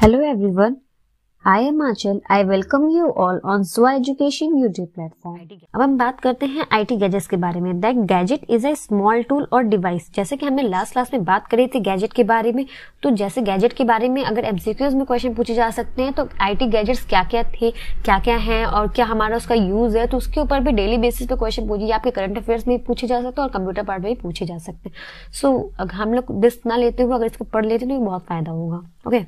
Hello everyone, I am Achal I welcome you all on so education YouTube platform अब हम बात करते हैं आईटी गैजेट्स के बारे में that gadget is a small tool or device जैसे कि हमने लास्ट क्लास में बात करी थी गैजेट के बारे में तो जैसे गैजेट के बारे में अगर एमसीक्यूज में क्वेश्चन पूछे जा सकते हैं तो आईटी गैजेट्स क्या क्या थे क्या क्या हैं और क्या हमारा उसका यूज है तो उसके ऊपर भी डेली बेसिस पे क्वेश्चन पूछिए आपके करंट अफेयर्स में पूछे जा सकते हैं और कंप्यूटर पार्ट में भी पूछे जा सकते हैं सो अगर हम लोग डिस्क ना लेते हुए अगर इसको पढ़ लेते तो बहुत फायदा होगा okay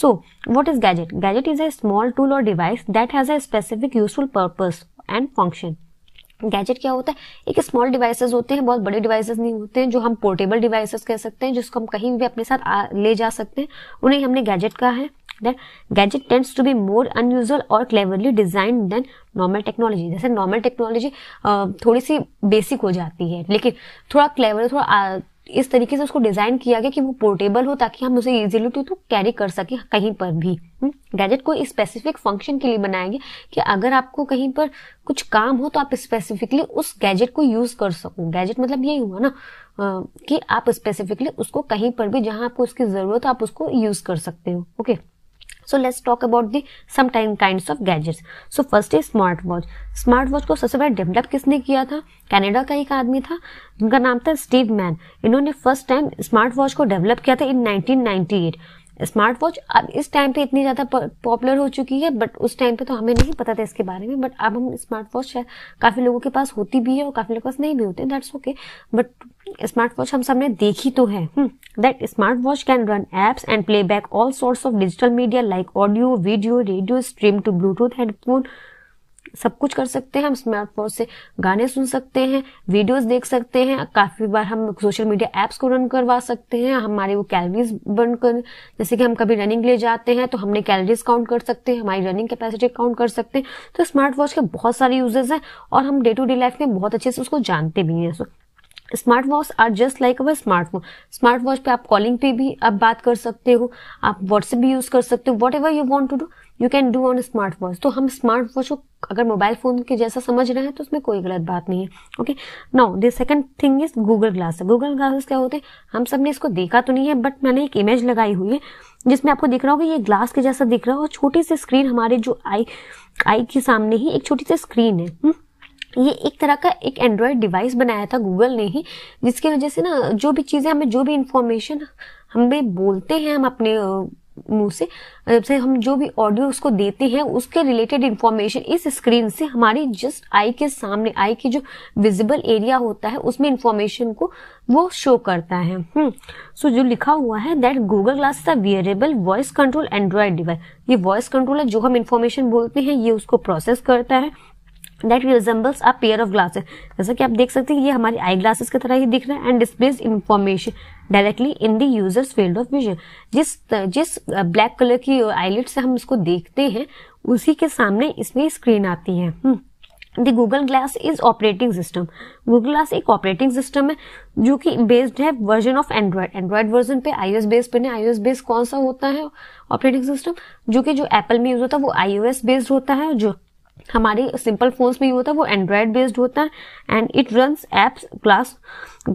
so what is gadget gadget is a small tool or device that has a specific useful purpose and function gadget क्या होता है एक स्मॉल डिवाइसेस होते हैं बहुत बड़े डिवाइसेस नहीं होते हैं जो हम पोर्टेबल डिवाइसेस कह सकते हैं जिसको हम कहीं भी अपने साथ आ, ले जा सकते हैं उन्हें हमने गैजेट कहा है then gadget tends to be more unusual और cleverly design then normal technology जैसे नॉर्मल टेक्नोलॉजी थोड़ी सी बेसिक हो जाती है लेकिन थोड़ा क्लेवर थोड़ा इस तरीके से उसको डिज़ाइन किया गया कि वो पोर्टेबल हो ताकि हम उसे इजीली तो, तो कैरी कर सके कहीं पर भी गैजेट हम्म? को स्पेसिफिक फंक्शन के लिए बनाएंगे कि अगर आपको कहीं पर कुछ काम हो तो आप स्पेसिफिकली उस गैजेट को यूज़ कर सको गैजेट मतलब यही हुआ ना कि आप स्पेसिफिकली उसको कहीं पर भी जहां आपको उसकी ज़रूरत हो आप उसको यूज़ कर सकते हो okay okay? So let's talk about the some time kind of gadgets so first is smart watch smart watch को सबसे पहले डेवलप किसने किया था कनाडा का एक आदमी था उनका नाम था स्टीव मैन इन्होंने फर्स्ट टाइम स्मार्ट वॉच को डेवलप किया था इन 1998 स्मार्ट वॉच अब इस टाइम पे इतनी ज़्यादा पॉपुलर हो चुकी है बट उस टाइम पे तो हमें नहीं पता था इसके बारे में बट अब हम स्मार्ट वॉच काफ़ी लोगों के पास होती भी है और काफ़ी लोगों के पास नहीं भी होते that's okay but smart watch हम सबने देखी तो है that smart watch can run apps and play back all sorts of digital media like audio video radio stream to Bluetooth headphone सब कुछ कर सकते हैं हम स्मार्टफोन से गाने सुन सकते हैं वीडियोस देख सकते हैं काफ़ी बार हम सोशल मीडिया एप्स को रन करवा सकते हैं हमारे वो कैलरीज बर्न कर जैसे कि हम कभी रनिंग ले जाते हैं तो हमने कैलरीज काउंट कर सकते हैं हमारी रनिंग कैपेसिटी काउंट कर सकते हैं तो स्मार्ट वॉच के बहुत सारे यूजेस हैं और हम डे टू डे लाइफ में बहुत अच्छे से उसको जानते भी हैं smart watch are just like our smartphone smart watch पे आप कॉलिंग पे भी आप बात कर सकते हो आप व्हाट्सएप भी यूज कर सकते हो whatever you want to do you can do on smart watch तो हम स्मार्ट वॉच को अगर मोबाइल फोन के जैसा समझ रहे हैं तो उसमें कोई गलत बात नहीं है okay now the second thing is Google glass Google glasses क्या होते हैं हम सब ने इसको देखा तो नहीं है बट मैंने एक इमेज लगाई हुई है जिसमें आपको दिख रहा होगा ये ग्लास के जैसा दिख रहा है और छोटी सी स्क्रीन हमारे जो आई आई के सामने ही एक छोटी सी स्क्रीन है हु? हम्म? ये एक तरह का एक एंड्रॉयड डिवाइस बनाया था गूगल ने ही जिसकी वजह से ना जो भी चीज़ें हमें जो भी इंफॉर्मेशन भी बोलते हैं हम अपने मुंह से जब से हम जो भी ऑडियो उसको देते हैं उसके रिलेटेड इन्फॉर्मेशन इस स्क्रीन से हमारी जस्ट आई के सामने आई की जो विजिबल एरिया होता है उसमें इन्फॉर्मेशन को वो शो करता है सो हम्म, so, जो लिखा हुआ है that Google glass the wearable voice control android device ये वॉइस कंट्रोल है जो हम इन्फॉर्मेशन बोलते हैं ये उसको प्रोसेस करता है that resembles a pair of glasses जैसा कि आप देख सकते हैं ये हमारे आई ग्लासेस की तरह ही दिख रहे हैं and displays information directly in the users field of vision जिस जिस ब्लैक कलर की आईलेट से हम इसको देखते हैं उसी के सामने इसमें स्क्रीन आती है the Google glass is operating system Google glass एक ऑपरेटिंग सिस्टम है जो कि बेस्ड है version of android android version पे आईओएस बेस पे ना आईओएस बेस कौन सा होता है ऑपरेटिंग सिस्टम जो कि जो एप्पल में यूज होता है वो आईओएस बेस्ड होता है जो हमारे सिंपल फोन्स में ये होता है वो एंड्रॉयड बेस्ड होता है and it runs apps glass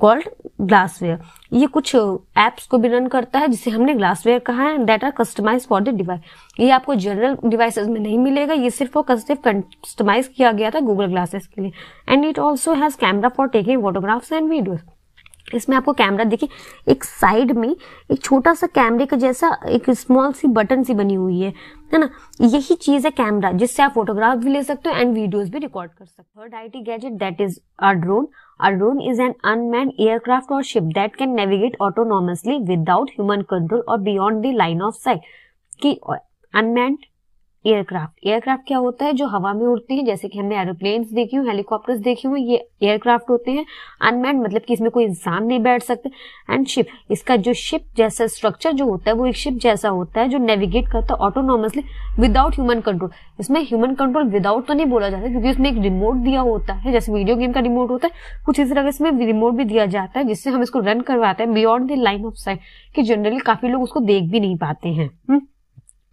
gold glassware ये कुछ ऐप्स को भी रन करता है जिसे हमने ग्लासवेयर कहा है that are customise for the device ये आपको जनरल डिवाइसेज में नहीं मिलेगा ये सिर्फ और सिर्फ कस्टमाइज किया गया था गूगल ग्लासेस के लिए and it also has camera for taking photographs and videos इसमें आपको कैमरा देखिए एक साइड में एक छोटा सा कैमरे का जैसा एक स्मॉल सी बटन सी बनी हुई है है ना यही चीज है कैमरा जिससे आप फोटोग्राफ भी ले सकते हो एंड वीडियोस भी रिकॉर्ड कर सकते हो third IT gadget that is a drone a drone is an unman aircraft or ship that can navigate autonomously without human control or beyond the line of sight की unmanned aircraft aircraft क्या होता है जो हवा में उड़ते हैं जैसे कि हमने एरोप्लेन देखी हुई हेलीकॉप्टर्स देखी हुई ये एयरक्राफ्ट होते हैं अनमैन मतलब कि इसमें कोई इंसान नहीं बैठ सकते एंड शिप इसका जो शिप जैसा स्ट्रक्चर जो होता है वो एक शिप जैसा होता है जो नेविगेट करता है ऑटोनॉमसली विदाउट ह्यूमन कंट्रोल इसमें ह्यूमन कंट्रोल विदाउट तो नहीं बोला जाता क्योंकि इसमें एक रिमोट दिया होता है जैसे वीडियो गेम का रिमोट होता है कुछ इस तरह इसमें रिमोट भी दिया जाता है जिससे हम इसको रन करवाते हैं beyond the line of sight कि जनरली काफी लोग उसको देख भी नहीं पाते हैं hmm?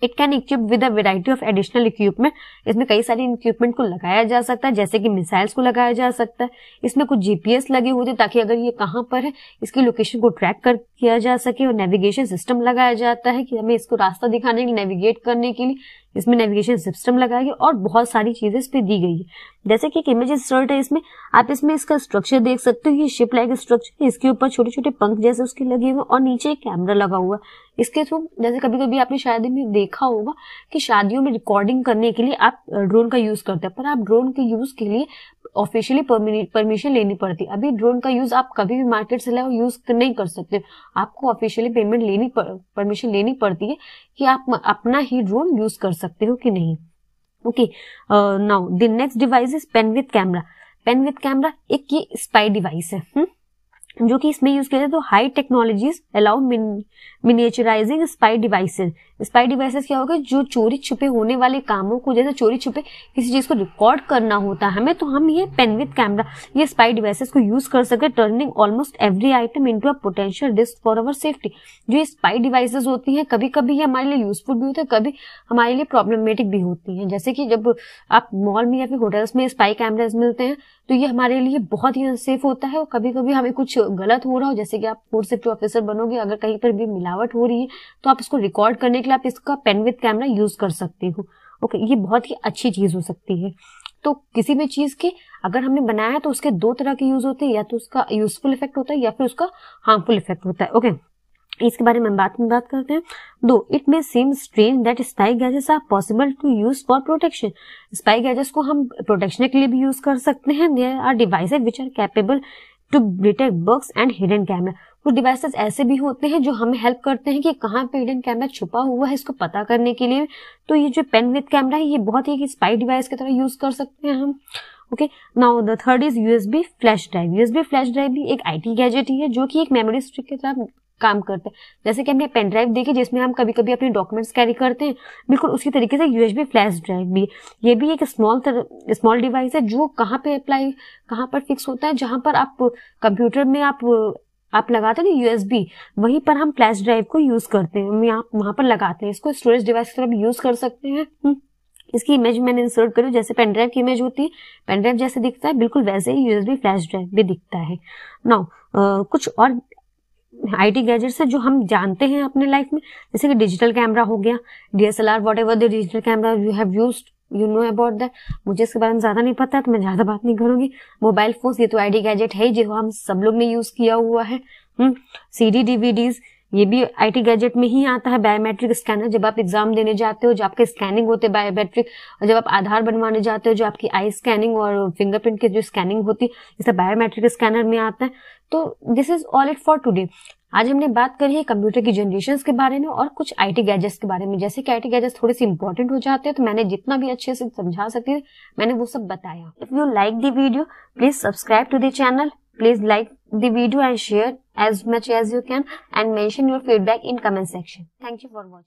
It can equip with variety of additional equipment इसमें कई सारी इक्विपमेंट को लगाया जा सकता है जैसे कि मिसाइल्स को लगाया जा सकता है इसमें कुछ जीपीएस लगे हुए थे ताकि अगर ये कहाँ पर है इसकी लोकेशन को ट्रैक कर किया जा सके और नेविगेशन सिस्टम लगाया जाता है कि हमें इसको रास्ता दिखाने के लिए नेविगेट करने के लिए इसमें नेविगेशन सिस्टम लगाया गया और बहुत सारी चीजें इस पर दी गई है जैसे कि एक इमेज इंसर्ट है इसमें आप इसमें इसका स्ट्रक्चर देख सकते हो ये शिप लाइक स्ट्रक्चर इसके ऊपर छोटे छोटे पंख जैसे उसके लगे हुए और नीचे एक कैमरा लगा हुआ इसके थ्रू जैसे कभी कभी आपने शायद में देखा होगा कि शादियों में रिकॉर्डिंग करने के लिए आप ड्रोन का यूज करते हैं पर आप ड्रोन के यूज के लिए ऑफिशियली परमिशन लेनी पड़ती है अभी ड्रोन का यूज आप कभी भी मार्केट से लाओ यूज तो नहीं कर सकते आपको ऑफिशियली पेमेंट लेनी परमिशन लेनी पड़ती है कि आप अपना ही ड्रोन यूज कर सकते हो कि नहीं okay now the next device is pen with camera pen with camera एक ये स्पाई डिवाइस है हु? हम्म? जो कि इसमें यूज किया जाए तो high technologies allow miniaturising spy devices spy devices क्या होगा जो चोरी छुपे होने वाले कामों को जैसे चोरी छुपे किसी चीज को रिकॉर्ड करना होता है हमें तो हम ये पेन विद कैमरा ये स्पाई डिवाइसेस को यूज कर सके turning almost every item into a potential risk for our safety जो ये स्पाई डिवाइसेस होती हैं कभी कभी ये हमारे लिए यूजफुल भी होते हैं कभी हमारे लिए प्रॉब्लमेटिक भी होती है जैसे कि जब आप मॉल में या फिर होटल्स में स्पाई कैमराज मिलते हैं तो ये हमारे लिए बहुत ही अनसेफ होता है और कभी कभी हमें कुछ गलत हो रहा हो जैसे कि आप फूड सेफ्टी ऑफिसर बनोगे अगर कहीं पर भी मिलावट हो रही है तो आप इसको रिकॉर्ड करने के लिए आप इसका पेन विद कैमरा यूज कर सकते हो ओके ये बहुत ही अच्छी चीज हो सकती है तो किसी भी चीज के अगर हमने बनाया है तो उसके दो तरह के यूज होते हैं या तो उसका यूजफुल इफेक्ट होता है या फिर उसका हार्मफुल इफेक्ट होता है ओके इसके बारे में बात में बात करते हैं दो it may same strain that spy gauges are possible to use for protection spy gauges को हम प्रोटेक्शन के लिए भी यूज कर सकते हैं there are devices which are capable to detect bugs and hidden camera कुछ तो डिवाइसेस ऐसे भी होते हैं जो हमें हेल्प करते हैं कि कहाँ पे हिडन कैमरा छुपा हुआ है इसको पता करने के लिए तो ये जो पेन विथ कैमरा है ये बहुत ही स्पाई डिवाइस की तरह यूज कर सकते हैं हम okay now the third is USB flash drive USB flash drive भी एक आईटी गैजेट ही है जो कि एक मेमोरी स्टिक की तरह काम करते हैं जैसे कि हमने पेन ड्राइव देखी जिसमें हम कभी कभी अपने डॉक्यूमेंट्स कैरी करते हैं बिल्कुल उसी तरीके से यूएसबी फ्लैश ड्राइव भी ये भी एक स्मॉल स्मॉल डिवाइस है जो कहाँ पे अप्लाई कहाँ पर फिक्स होता है जहाँ पर आप कंप्यूटर में आप आप लगाते हैं ना यूएसबी वहीं पर हम फ्लैश ड्राइव को यूज करते हैं हम यहाँ वहां पर लगाते हैं इसको स्टोरेज डिवाइस की तरफ यूज कर सकते हैं हम्म। इसकी इमेज मैंने इंसर्ट करी जैसे पेन ड्राइव की इमेज होती है पेन ड्राइव जैसे दिखता है बिल्कुल वैसे ही यूएसबी फ्लैश ड्राइव भी दिखता है ना कुछ और आईटी गैजेट्स है जो हम जानते हैं अपने लाइफ में जैसे कि डिजिटल कैमरा हो गया DSLR whatever the digital camera you have used you know about that मुझे इसके बारे में ज़्यादा नहीं पता तो मैं ज़्यादा बात नहीं करूंगी मोबाइल फ़ोन ये तो आईडी गैजेट है जो हम सब लोग ने यूज़ किया हुआ है सी डी डीवीडीज ये भी आईटी गैजेट में ही आता है बायोमेट्रिक स्कैनर जब आप एग्जाम देने जाते हो जो आपके स्कैनिंग होते हैं बायोमेट्रिक और जब आप आधार बनवाने जाते हो जो आपकी आई स्कैनिंग और फिंगरप्रिंट की जो स्कैनिंग होती है जैसे बायोमेट्रिक स्कैनर में आता है तो this is all it for today आज हमने बात करी है कंप्यूटर की जनरेशन के बारे में और कुछ आईटी गैजेट्स के बारे में जैसे कि आईटी गैजेट्स थोड़े से इंपॉर्टेंट हो जाते हैं तो मैंने जितना भी अच्छे से समझा सकती है मैंने वो सब बताया if you like the video please subscribe to the channel please like the video and share as much as you can and mention your feedback in comment section thank you for watching